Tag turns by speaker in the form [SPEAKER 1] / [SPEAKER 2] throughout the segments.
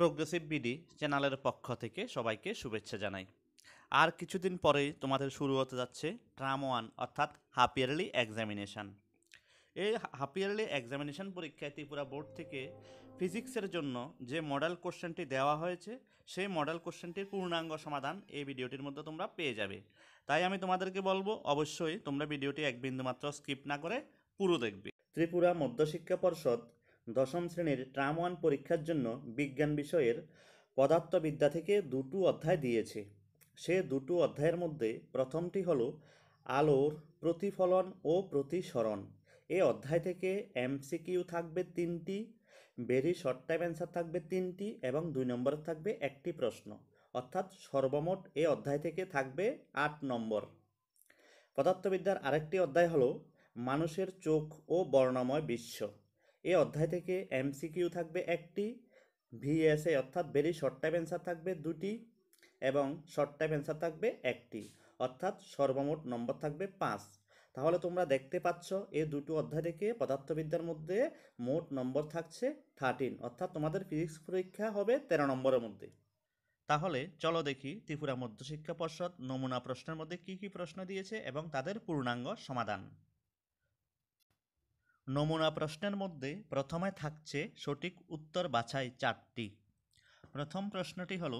[SPEAKER 1] progressive BD চ্যানেলের পক্ষ থেকে সবাইকে শুভেচ্ছা জানাই আর কিছুদিন পরে তোমাদের শুরু হতে যাচ্ছে ট্রাম ওয়ান অর্থাৎ হাফ ইয়ারলি এক্সামিনেশান এই হাফ ইয়ারলি এক্সামিনেশান পরীক্ষায় ত্রিপুরা বোর্ড থেকে ফিজিক্সের জন্য যে মডেল কোশ্চেনটি দেওয়া হয়েছে সেই মডেল কোশ্চেনটির পূর্ণাঙ্গ সমাধান এই ভিডিওটির মধ্যে তোমরা পেয়ে যাবে তাই আমি তোমাদেরকে বলবো অবশ্যই তোমরা ভিডিওটি এক বিন্দু মাত্র স্কিপ না করে পুরো দেখবে ত্রিপুরা মধ্যশিক্ষা পর্ষদ দশম শ্রেণীর ট্রাম ওয়ান পরীক্ষার জন্য বিজ্ঞান বিষয়ের পদার্থবিদ্যা থেকে দুটো অধ্যায় দিয়েছে সে দুটো অধ্যায়ের মধ্যে প্রথমটি হল আলোর প্রতিফলন ও প্রতিসরণ এ অধ্যায় থেকে এমসিকিউ থাকবে তিনটি ভেরি শর্ট টাইম অ্যান্সার থাকবে তিনটি এবং দুই নম্বরে থাকবে একটি প্রশ্ন অর্থাৎ সর্বমোট এ অধ্যায় থেকে থাকবে আট নম্বর পদার্থবিদ্যার আরেকটি অধ্যায় হল মানুষের চোখ ও বর্ণময় বিশ্ব এ অধ্যায় থেকে এমসিকিউ থাকবে একটি ভিএসএ অর্থাৎ ভেরি শর্ট টাইপ অ্যান্সার থাকবে দুটি এবং শর্ট টাইপ অ্যান্সার থাকবে একটি অর্থাৎ সর্বমোট নম্বর থাকবে পাঁচ তাহলে তোমরা দেখতে পাচ্ছ এ দুটো অধ্যায় থেকে পদার্থবিদ্যার মধ্যে মোট নম্বর থাকছে থার্টিন অর্থাৎ তোমাদের ফিজিক্স পরীক্ষা হবে তেরো নম্বরের মধ্যে তাহলে চলো দেখি ত্রিপুরা মধ্যশিক্ষা পর্ষদ নমুনা প্রশ্নের মধ্যে কি কি প্রশ্ন দিয়েছে এবং তাদের পূর্ণাঙ্গ সমাধান নমুনা প্রশ্নের মধ্যে প্রথমে থাকছে সঠিক উত্তর বাছাই চারটি প্রথম প্রশ্নটি হল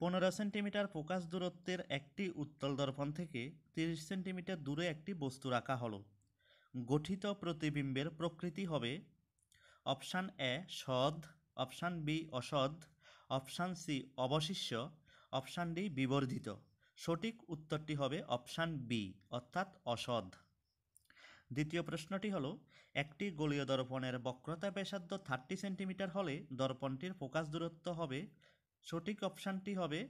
[SPEAKER 1] পনেরো সেন্টিমিটার ফোকাস দূরত্বের একটি উত্তল দর্পণ থেকে তিরিশ সেন্টিমিটার দূরে একটি বস্তু রাখা হলো গঠিত প্রতিবিম্বের প্রকৃতি হবে অপশান এ সদ অপশান বি অসদ অপশান সি অবশিষ্য অপশান ডি বিবর্ধিত সঠিক উত্তরটি হবে অপশান বি অর্থাৎ অসদ দ্বিতীয় প্রশ্নটি হল একটি গোলীয় দর্পণের বক্রতা ব্যাসার্ধ থার্টি সেন্টিমিটার হলে দর্পণটির ফোকাস দূরত্ব হবে সঠিক অপশানটি হবে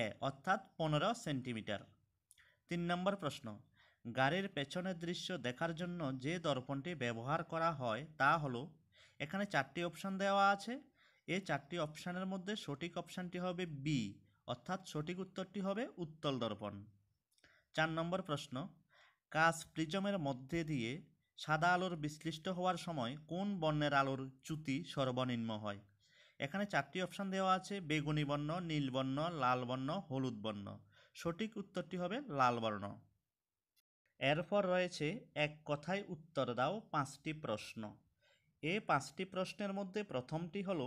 [SPEAKER 1] এ অর্থাৎ পনেরো সেন্টিমিটার তিন নম্বর প্রশ্ন গাড়ির পেছনের দৃশ্য দেখার জন্য যে দর্পণটি ব্যবহার করা হয় তা হল এখানে চারটি অপশান দেওয়া আছে এ চারটি অপশানের মধ্যে সঠিক অপশানটি হবে বি অর্থাৎ সঠিক উত্তরটি হবে উত্তল দর্পণ চার নম্বর প্রশ্ন কাঁচ প্রিজমের মধ্যে দিয়ে সাদা আলোর বিশ্লিষ্ট হওয়ার সময় কোন বর্ণের আলোর চ্যুতি সর্বনিম্ন হয় এখানে চারটি অপশান দেওয়া আছে বেগুনি বর্ণ নীল বর্ণ লাল বর্ণ হলুদ বর্ণ সঠিক উত্তরটি হবে লাল বর্ণ এরপর রয়েছে এক কথায় উত্তর দাও পাঁচটি প্রশ্ন এ পাঁচটি প্রশ্নের মধ্যে প্রথমটি হলো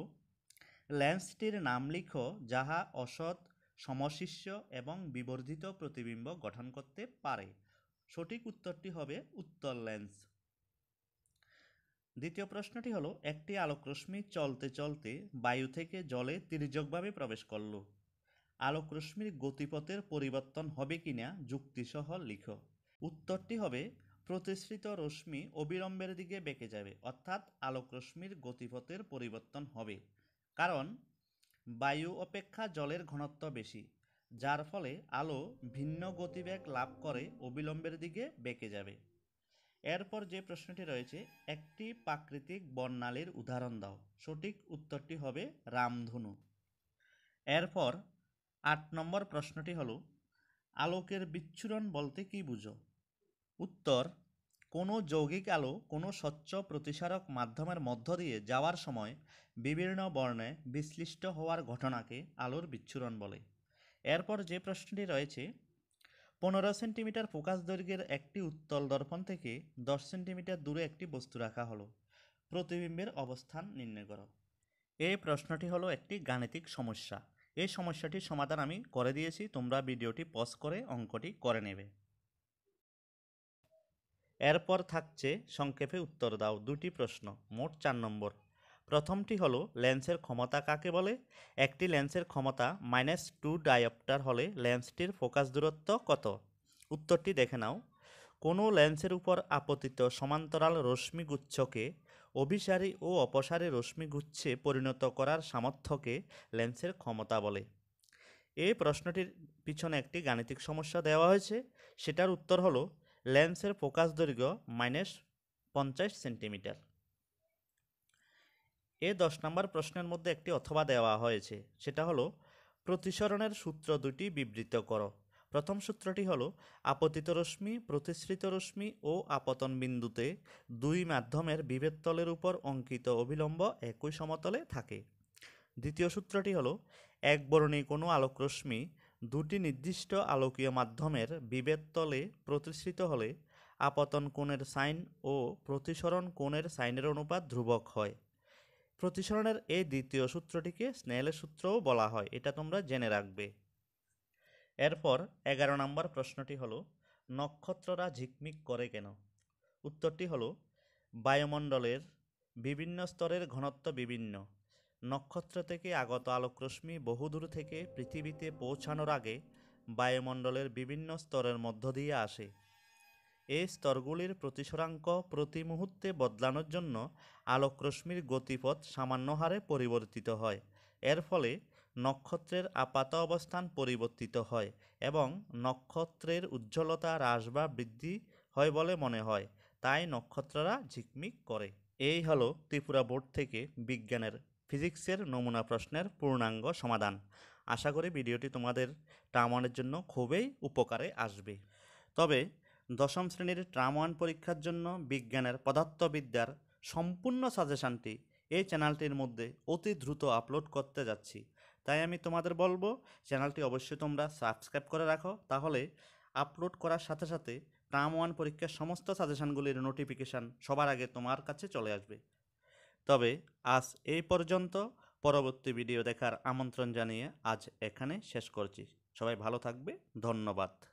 [SPEAKER 1] ল্যান্সটির নাম লিখো যাহা অসৎ সমশিষ্য এবং বিবর্ধিত প্রতিবিম্ব গঠন করতে পারে সঠিক উত্তরটি হবে উত্তল লেন্স দ্বিতীয় প্রশ্নটি হলো একটি আলোকরশ্মি চলতে চলতে বায়ু থেকে জলে তির্যকভাবে প্রবেশ করল আলোকরশ্মির গতিপথের পরিবর্তন হবে কিনা যুক্তিসহ লিখো উত্তরটি হবে প্রতিশ্রিত রশ্মি অবিলম্বের দিকে বেঁকে যাবে অর্থাৎ আলোকরশ্মির গতিপথের পরিবর্তন হবে কারণ বায়ু অপেক্ষা জলের ঘনত্ব বেশি যার ফলে আলো ভিন্ন গতিবেগ লাভ করে অবিলম্বের দিকে বেঁকে যাবে এরপর যে প্রশ্নটি রয়েছে একটি প্রাকৃতিক বর্ণালীর উদাহরণ দাও সঠিক উত্তরটি হবে রামধনু এরপর আট নম্বর প্রশ্নটি হল আলোকের বিচ্ছুরণ বলতে কি বুঝো উত্তর কোনো যৌগিক আলো কোনো স্বচ্ছ প্রতিসারক মাধ্যমের মধ্য দিয়ে যাওয়ার সময় বিভিন্ন বর্ণে বিশ্লিষ্ট হওয়ার ঘটনাকে আলোর বিচ্ছুরণ বলে এরপর যে প্রশ্নটি রয়েছে পনেরো সেন্টিমিটার ফোকাস দৈর্ঘ্যের একটি উত্তল দর্পণ থেকে দশ সেন্টিমিটার দূরে একটি বস্তু রাখা হলো প্রতিবিম্বের অবস্থান নির্ণয় করো এই প্রশ্নটি হলো একটি গাণিতিক সমস্যা এই সমস্যাটির সমাধান আমি করে দিয়েছি তোমরা ভিডিওটি পজ করে অঙ্কটি করে নেবে এরপর থাকছে সংক্ষেপে উত্তর দাও দুটি প্রশ্ন মোট চার নম্বর প্রথমটি হলো লেন্সের ক্ষমতা কাকে বলে একটি লেন্সের ক্ষমতা মাইনাস টু ডায়োপ্টার হলে লেন্সটির ফোকাস দূরত্ব কত উত্তরটি দেখে নাও কোনো লেন্সের উপর আপতিত সমান্তরাল রশ্মিগুচ্ছকে অভিসারী ও অপসারী রশ্মিগুচ্ছে পরিণত করার সামর্থ্যকে লেন্সের ক্ষমতা বলে এই প্রশ্নটির পিছনে একটি গাণিতিক সমস্যা দেওয়া হয়েছে সেটার উত্তর হলো লেন্সের ফোকাস দৈর্ঘ্য মাইনাস পঞ্চাশ সেন্টিমিটার এ দশ নম্বর প্রশ্নের মধ্যে একটি অথবা দেওয়া হয়েছে সেটা হলো প্রতিসরণের সূত্র দুটি বিবৃত করো প্রথম সূত্রটি হলো আপতিত রশ্মি প্রতিশ্রিত রশ্মি ও আপতন বিন্দুতে দুই মাধ্যমের বিভেদতলের উপর অঙ্কিত অবিলম্ব একই সমতলে থাকে দ্বিতীয় সূত্রটি হলো এক বরণী কোনো আলোকরশ্মি দুটি নির্দিষ্ট আলোকীয় মাধ্যমের বিভেদতলে তলে প্রতিশ্রিত হলে আপতন কোণের সাইন ও প্রতিসরণ কোণের সাইনের অনুপাত ধ্রুবক হয় প্রতিসরণের এই দ্বিতীয় সূত্রটিকে স্নেলের সূত্রও বলা হয় এটা তোমরা জেনে রাখবে এরপর এগারো নম্বর প্রশ্নটি হলো নক্ষত্ররা ঝিকমিক করে কেন উত্তরটি হলো বায়ুমণ্ডলের বিভিন্ন স্তরের ঘনত্ব বিভিন্ন নক্ষত্র থেকে আগত আলোকরশ্মি বহুদূর থেকে পৃথিবীতে পৌঁছানোর আগে বায়ুমণ্ডলের বিভিন্ন স্তরের মধ্য দিয়ে আসে এই স্তরগুলির প্রতিসরাঙ্ক প্রতি মুহূর্তে বদলানোর জন্য আলোকরশ্মির গতিপথ সামান্য হারে পরিবর্তিত হয় এর ফলে নক্ষত্রের আপাত অবস্থান পরিবর্তিত হয় এবং নক্ষত্রের উজ্জ্বলতা হ্রাস বা বৃদ্ধি হয় বলে মনে হয় তাই নক্ষত্ররা ঝিকমিক করে এই হলো ত্রিপুরা বোর্ড থেকে বিজ্ঞানের ফিজিক্সের নমুনা প্রশ্নের পূর্ণাঙ্গ সমাধান আশা করি ভিডিওটি তোমাদের টামানের জন্য খুবই উপকারে আসবে তবে দশম শ্রেণীর ট্রাম ওয়ান পরীক্ষার জন্য বিজ্ঞানের পদার্থবিদ্যার সম্পূর্ণ সাজেশানটি এই চ্যানেলটির মধ্যে অতি দ্রুত আপলোড করতে যাচ্ছি তাই আমি তোমাদের বলবো চ্যানেলটি অবশ্যই তোমরা সাবস্ক্রাইব করে রাখো তাহলে আপলোড করার সাথে সাথে ট্রাম ওয়ান পরীক্ষার সমস্ত সাজেশানগুলির নোটিফিকেশান সবার আগে তোমার কাছে চলে আসবে তবে আজ এই পর্যন্ত পরবর্তী ভিডিও দেখার আমন্ত্রণ জানিয়ে আজ এখানে শেষ করছি সবাই ভালো থাকবে ধন্যবাদ